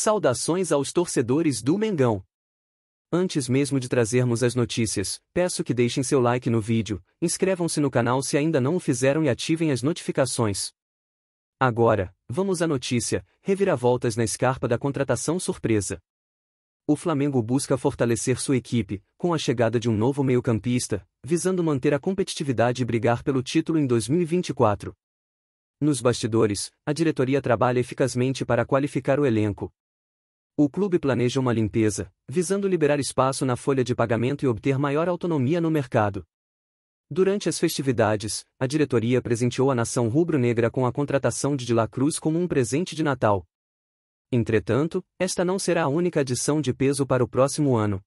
Saudações aos torcedores do Mengão. Antes mesmo de trazermos as notícias, peço que deixem seu like no vídeo, inscrevam-se no canal se ainda não o fizeram e ativem as notificações. Agora, vamos à notícia: reviravoltas na escarpa da contratação surpresa. O Flamengo busca fortalecer sua equipe, com a chegada de um novo meio-campista, visando manter a competitividade e brigar pelo título em 2024. Nos bastidores, a diretoria trabalha eficazmente para qualificar o elenco, o clube planeja uma limpeza, visando liberar espaço na folha de pagamento e obter maior autonomia no mercado. Durante as festividades, a diretoria presenteou a nação rubro-negra com a contratação de De La Cruz como um presente de Natal. Entretanto, esta não será a única adição de peso para o próximo ano.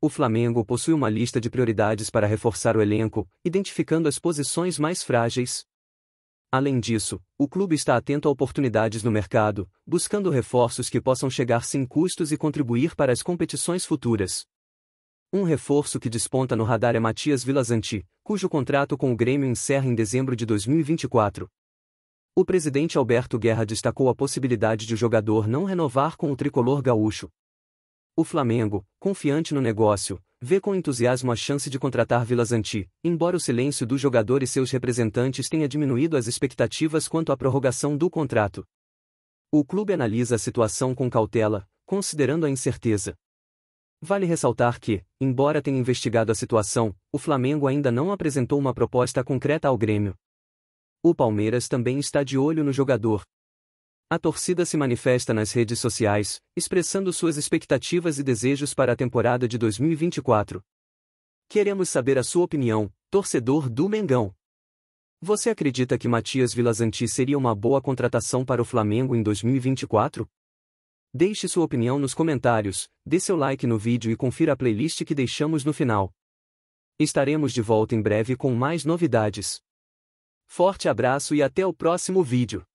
O Flamengo possui uma lista de prioridades para reforçar o elenco, identificando as posições mais frágeis, Além disso, o clube está atento a oportunidades no mercado, buscando reforços que possam chegar sem custos e contribuir para as competições futuras. Um reforço que desponta no radar é Matias Vilazanti, cujo contrato com o Grêmio encerra em dezembro de 2024. O presidente Alberto Guerra destacou a possibilidade de o jogador não renovar com o tricolor gaúcho. O Flamengo, confiante no negócio, vê com entusiasmo a chance de contratar Vilasanti, embora o silêncio do jogador e seus representantes tenha diminuído as expectativas quanto à prorrogação do contrato. O clube analisa a situação com cautela, considerando a incerteza. Vale ressaltar que, embora tenha investigado a situação, o Flamengo ainda não apresentou uma proposta concreta ao Grêmio. O Palmeiras também está de olho no jogador, a torcida se manifesta nas redes sociais, expressando suas expectativas e desejos para a temporada de 2024. Queremos saber a sua opinião, torcedor do Mengão. Você acredita que Matias Vilazanti seria uma boa contratação para o Flamengo em 2024? Deixe sua opinião nos comentários, dê seu like no vídeo e confira a playlist que deixamos no final. Estaremos de volta em breve com mais novidades. Forte abraço e até o próximo vídeo.